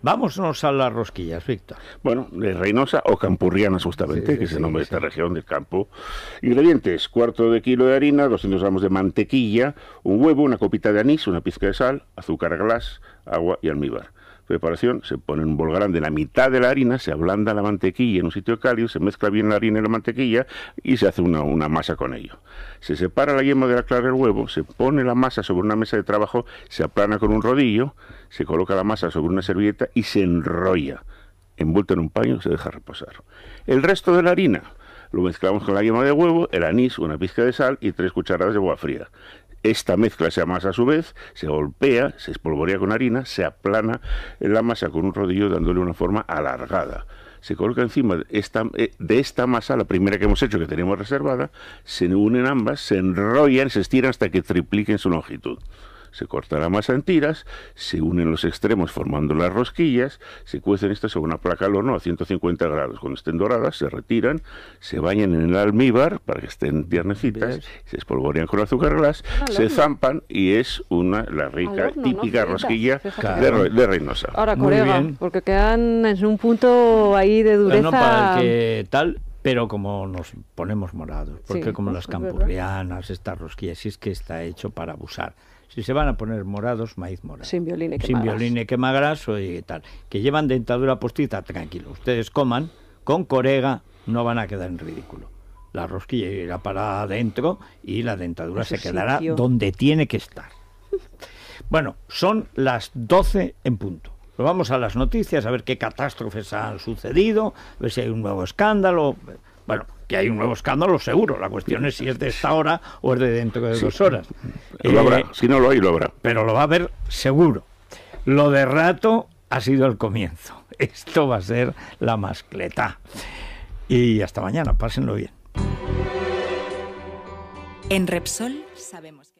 Vámonos a las rosquillas, Víctor. Bueno, de Reynosa o Campurrianas, justamente, que es el nombre de esta región del campo. Ingredientes: cuarto de kilo de harina, 200 gramos de mantequilla, un huevo, una copita de anís, una pizca de sal, azúcar glas, agua y almíbar preparación, se pone un bol grande la mitad de la harina, se ablanda la mantequilla en un sitio cálido, se mezcla bien la harina y la mantequilla y se hace una, una masa con ello. Se separa la yema de la clara del huevo, se pone la masa sobre una mesa de trabajo, se aplana con un rodillo, se coloca la masa sobre una servilleta y se enrolla. Envuelta en un paño, se deja reposar. El resto de la harina, lo mezclamos con la yema de huevo, el anís, una pizca de sal y tres cucharadas de agua fría. Esta mezcla se amasa a su vez, se golpea, se espolvorea con harina, se aplana la masa con un rodillo dándole una forma alargada se coloca encima de esta, eh, masa, la primera que hemos hecho, que tenemos reservada, se unen ambas, se enrollan, se estiran hasta que tripliquen su longitud se corta la masa en tiras, se unen los extremos formando las rosquillas, se cuecen estas sobre una placa al horno a 150 grados. Cuando estén doradas, se retiran, se bañan en el almíbar para que estén tiernecitas, se espolvorean con azúcar glass, se zampan y es una la rica, típica rosquilla de, Reynosa. Ahora, Muy porque quedan en un punto ahí de dureza. tal pero como nos ponemos morados, porque como las campurrianas, estas rosquillas, si es que está hecho para abusar. Si se van a poner morados, maíz morado. Sin violín y quemagraso. Sin violín y quemagraso y tal. Que llevan dentadura postita, tranquilo. Ustedes coman, con corega, no van a quedar en ridículo. La rosquilla irá para adentro y la dentadura se quedará donde tiene que estar. Bueno, son las 12 en punto. Pues vamos a las noticias, a ver qué catástrofes han sucedido, a ver si hay un nuevo escándalo. Bueno, que hay un nuevo escándalo seguro. La cuestión es si es de esta hora o es de dentro de dos horas. Eh, si no lo hay, lo habrá. Pero lo va a haber seguro. Lo de rato ha sido el comienzo. Esto va a ser la mascleta. Y hasta mañana, pásenlo bien. En Repsol sabemos que...